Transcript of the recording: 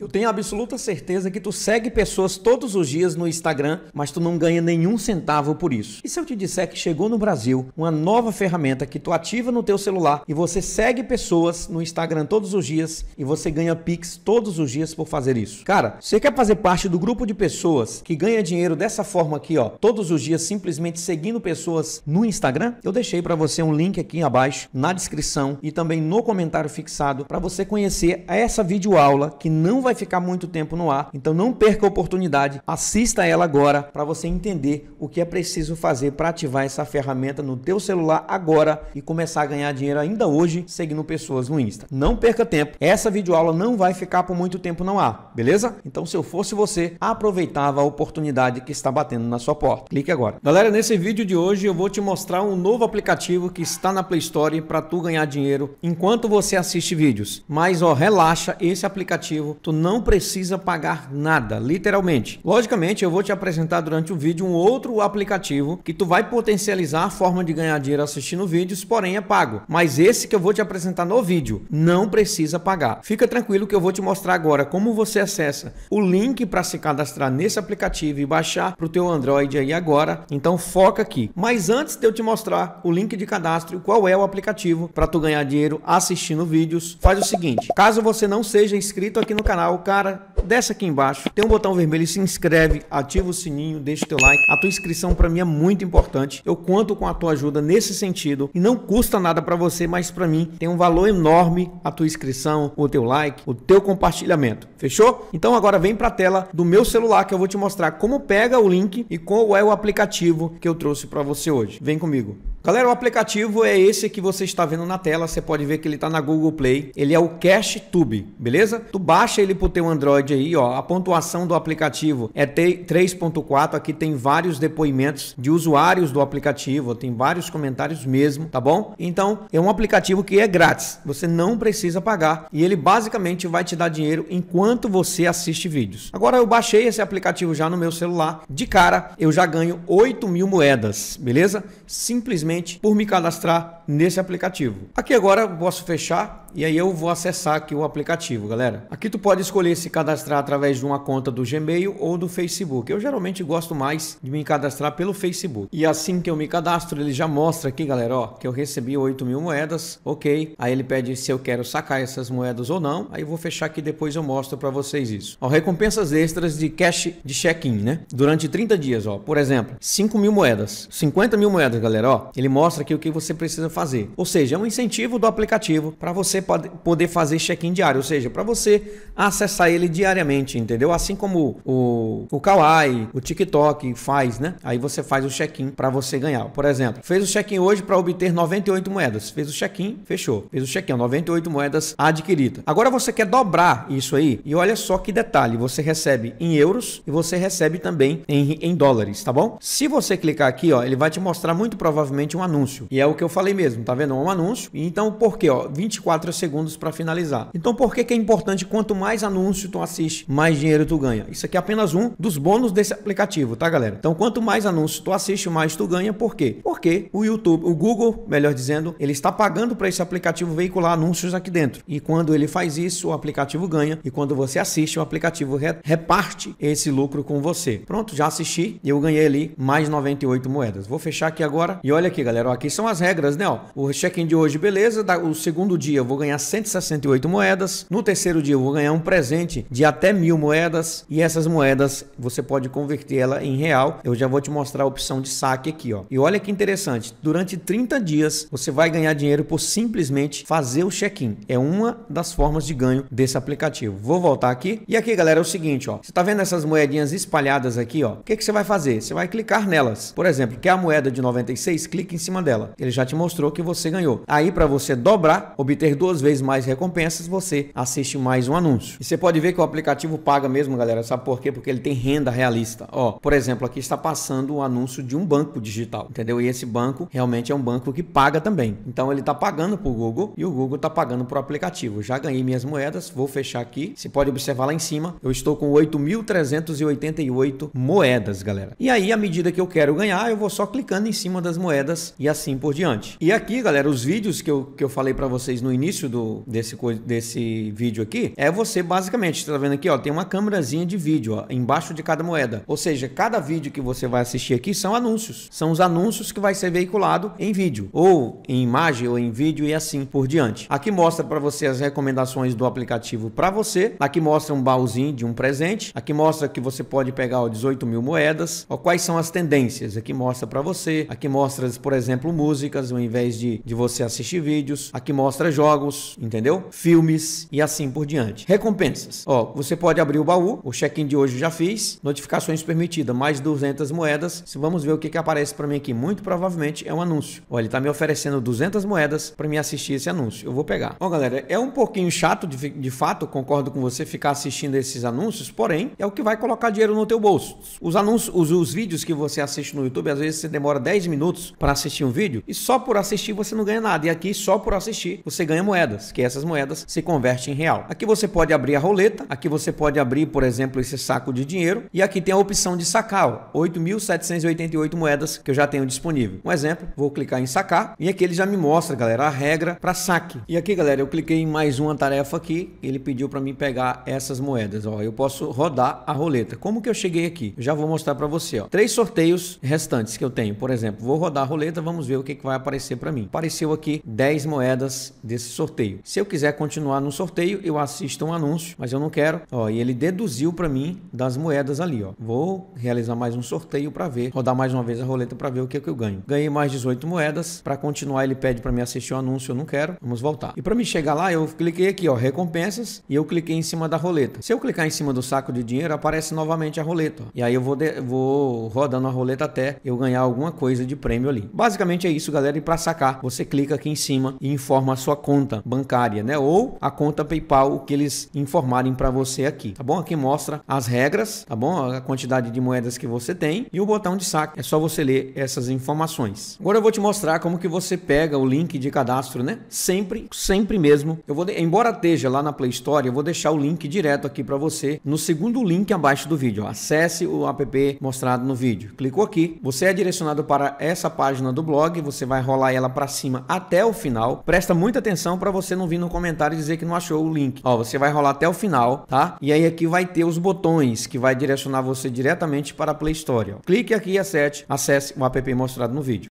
Eu tenho absoluta certeza que tu segue pessoas todos os dias no Instagram, mas tu não ganha nenhum centavo por isso. E se eu te disser que chegou no Brasil uma nova ferramenta que tu ativa no teu celular e você segue pessoas no Instagram todos os dias e você ganha Pix todos os dias por fazer isso? Cara, você quer fazer parte do grupo de pessoas que ganha dinheiro dessa forma aqui, ó, todos os dias simplesmente seguindo pessoas no Instagram? Eu deixei para você um link aqui abaixo na descrição e também no comentário fixado para você conhecer essa videoaula que não vai vai ficar muito tempo no ar, então não perca a oportunidade, assista ela agora para você entender o que é preciso fazer para ativar essa ferramenta no teu celular agora e começar a ganhar dinheiro ainda hoje seguindo pessoas no Insta. Não perca tempo, essa videoaula não vai ficar por muito tempo no ar, beleza? Então se eu fosse você, aproveitava a oportunidade que está batendo na sua porta. Clique agora. Galera, nesse vídeo de hoje eu vou te mostrar um novo aplicativo que está na Play Store para tu ganhar dinheiro enquanto você assiste vídeos. Mas ó, relaxa, esse aplicativo tu não precisa pagar nada, literalmente. Logicamente, eu vou te apresentar durante o vídeo um outro aplicativo que tu vai potencializar a forma de ganhar dinheiro assistindo vídeos, porém é pago. Mas esse que eu vou te apresentar no vídeo não precisa pagar. Fica tranquilo que eu vou te mostrar agora como você acessa o link para se cadastrar nesse aplicativo e baixar para o teu Android aí agora. Então foca aqui. Mas antes de eu te mostrar o link de cadastro e qual é o aplicativo para tu ganhar dinheiro assistindo vídeos, faz o seguinte: caso você não seja inscrito aqui no canal o cara, desce aqui embaixo, tem um botão vermelho, se inscreve, ativa o sininho, deixa o teu like. A tua inscrição para mim é muito importante. Eu conto com a tua ajuda nesse sentido e não custa nada para você, mas para mim tem um valor enorme a tua inscrição, o teu like, o teu compartilhamento. Fechou? Então agora vem para a tela do meu celular que eu vou te mostrar como pega o link e qual é o aplicativo que eu trouxe para você hoje. Vem comigo. Galera, o aplicativo é esse que você está vendo na tela. Você pode ver que ele está na Google Play. Ele é o Cash Tube, beleza? Tu baixa ele para o teu Android aí, ó. A pontuação do aplicativo é 3.4. Aqui tem vários depoimentos de usuários do aplicativo, tem vários comentários mesmo, tá bom? Então, é um aplicativo que é grátis. Você não precisa pagar e ele basicamente vai te dar dinheiro enquanto você assiste vídeos. Agora eu baixei esse aplicativo já no meu celular. De cara, eu já ganho 8 mil moedas, beleza? Simplesmente simplesmente por me cadastrar nesse aplicativo. Aqui agora eu posso fechar e aí eu vou acessar aqui o aplicativo, galera. Aqui tu pode escolher se cadastrar através de uma conta do Gmail ou do Facebook. Eu geralmente gosto mais de me cadastrar pelo Facebook. E assim que eu me cadastro, ele já mostra aqui, galera, ó, que eu recebi 8 mil moedas, ok. Aí ele pede se eu quero sacar essas moedas ou não. Aí eu vou fechar aqui depois eu mostro para vocês isso. Ó, recompensas extras de cash de check-in, né? Durante 30 dias, ó. Por exemplo, 5 mil moedas, 50 mil moedas, galera, ó. Ele mostra aqui o que você precisa fazer. Ou seja, é um incentivo do aplicativo para você poder fazer check-in diário, ou seja, para você acessar ele diariamente, entendeu? Assim como o, o Kawaii, o TikTok faz, né? Aí você faz o check-in para você ganhar. Por exemplo, fez o check-in hoje para obter 98 moedas. Fez o check-in, fechou. Fez o check-in, 98 moedas adquiridas. Agora você quer dobrar isso aí e olha só que detalhe, você recebe em euros e você recebe também em, em dólares, tá bom? Se você clicar aqui, ó, ele vai te mostrar muito provavelmente um anúncio. E é o que eu falei mesmo, tá vendo? É um anúncio. Então, por quê? Ó, 24 4 segundos para finalizar. Então por que, que é importante quanto mais anúncio tu assiste, mais dinheiro tu ganha? Isso aqui é apenas um dos bônus desse aplicativo, tá galera? Então quanto mais anúncio tu assiste, mais tu ganha. Por quê? Porque o YouTube, o Google, melhor dizendo, ele está pagando para esse aplicativo veicular anúncios aqui dentro. E quando ele faz isso, o aplicativo ganha. E quando você assiste, o aplicativo re reparte esse lucro com você. Pronto, já assisti e eu ganhei ali mais 98 moedas. Vou fechar aqui agora. E olha aqui, galera, ó, aqui são as regras, né? Ó, o check-in de hoje, beleza. Da, o segundo dia eu vou ganhar 168 moedas. No terceiro dia eu vou ganhar um presente de até mil moedas. E essas moedas você pode converter ela em real. Eu já vou te mostrar a opção de saque aqui, ó. E olha que interessante. Durante 30 dias você vai ganhar dinheiro por simplesmente fazer o check-in. É uma das formas de ganho desse aplicativo. Vou voltar aqui. E aqui, galera, é o seguinte, ó. Você tá vendo essas moedinhas espalhadas aqui, ó? O que, que você vai fazer? Você vai clicar nelas. Por exemplo, quer a moeda de 96? Clique em cima dela. Ele já te mostrou que você ganhou. Aí, para você dobrar, obter duas duas vezes mais recompensas, você assiste mais um anúncio. E você pode ver que o aplicativo paga mesmo, galera. Sabe por quê? Porque ele tem renda realista. Ó, por exemplo, aqui está passando o um anúncio de um banco digital, entendeu? E esse banco realmente é um banco que paga também. Então ele está pagando para o Google e o Google está pagando para o aplicativo. Já ganhei minhas moedas, vou fechar aqui. Você pode observar lá em cima, eu estou com 8.388 moedas, galera. E aí, à medida que eu quero ganhar, eu vou só clicando em cima das moedas e assim por diante. E aqui, galera, os vídeos que eu, que eu falei para vocês no início início do, desse, desse vídeo aqui, é você basicamente, você tá vendo aqui, ó, tem uma câmerazinha de vídeo, ó, embaixo de cada moeda. Ou seja, cada vídeo que você vai assistir aqui são anúncios. São os anúncios que vai ser veiculado em vídeo, ou em imagem, ou em vídeo e assim por diante. Aqui mostra para você as recomendações do aplicativo para você. Aqui mostra um baúzinho de um presente. Aqui mostra que você pode pegar ó, 18 mil moedas. Ó, quais são as tendências? Aqui mostra para você. Aqui mostra, por exemplo, músicas, ao invés de, de você assistir vídeos. Aqui mostra jogos jogos, entendeu? Filmes e assim por diante. Recompensas. Ó, você pode abrir o baú, o check-in de hoje já fiz, notificações permitidas, mais 200 moedas. Se vamos ver o que, que aparece para mim aqui, muito provavelmente é um anúncio. Olha, ele tá me oferecendo 200 moedas para me assistir esse anúncio. Eu vou pegar. Ó, galera, é um pouquinho chato de, de fato, concordo com você ficar assistindo esses anúncios, porém, é o que vai colocar dinheiro no teu bolso. Os anúncios, os, os vídeos que você assiste no YouTube, às vezes você demora 10 minutos para assistir um vídeo e só por assistir você não ganha nada. E aqui só por assistir você ganha moeda moedas, que essas moedas se convertem em real. Aqui você pode abrir a roleta, aqui você pode abrir, por exemplo, esse saco de dinheiro e aqui tem a opção de sacar, 8.788 moedas que eu já tenho disponível. Um exemplo, vou clicar em sacar e aqui ele já me mostra, galera, a regra para saque. E aqui, galera, eu cliquei em mais uma tarefa aqui, ele pediu para mim pegar essas moedas, ó, eu posso rodar a roleta. Como que eu cheguei aqui? Eu já vou mostrar para você, ó. Três sorteios restantes que eu tenho, por exemplo, vou rodar a roleta, vamos ver o que, que vai aparecer para mim. Apareceu aqui 10 moedas desse sorteio. Se eu quiser continuar no sorteio, eu assisto um anúncio, mas eu não quero. Ó, e ele deduziu para mim das moedas ali, ó. Vou realizar mais um sorteio para ver, rodar mais uma vez a roleta para ver o que, é que eu ganho. Ganhei mais 18 moedas. Para continuar, ele pede para mim assistir o um anúncio, eu não quero. Vamos voltar. E para me chegar lá, eu cliquei aqui, ó, recompensas, e eu cliquei em cima da roleta. Se eu clicar em cima do saco de dinheiro, aparece novamente a roleta. Ó. E aí eu vou, de... vou rodando a roleta até eu ganhar alguma coisa de prêmio ali. Basicamente é isso, galera. E para sacar, você clica aqui em cima e informa a sua conta conta bancária, né? Ou a conta PayPal, o que eles informarem para você aqui, tá bom? Aqui mostra as regras, tá bom? A quantidade de moedas que você tem e o botão de saque. É só você ler essas informações. Agora eu vou te mostrar como que você pega o link de cadastro, né? Sempre, sempre mesmo. Eu vou, embora esteja lá na Play Store, eu vou deixar o link direto aqui para você no segundo link abaixo do vídeo. Acesse o app mostrado no vídeo. Clicou aqui, você é direcionado para essa página do blog, você vai rolar ela para cima até o final. Presta muita atenção para você não vir no comentário dizer que não achou o link. Ó, você vai rolar até o final, tá? E aí aqui vai ter os botões que vai direcionar você diretamente para a Play Store. Ó. Clique aqui e acesse, acesse o app mostrado no vídeo.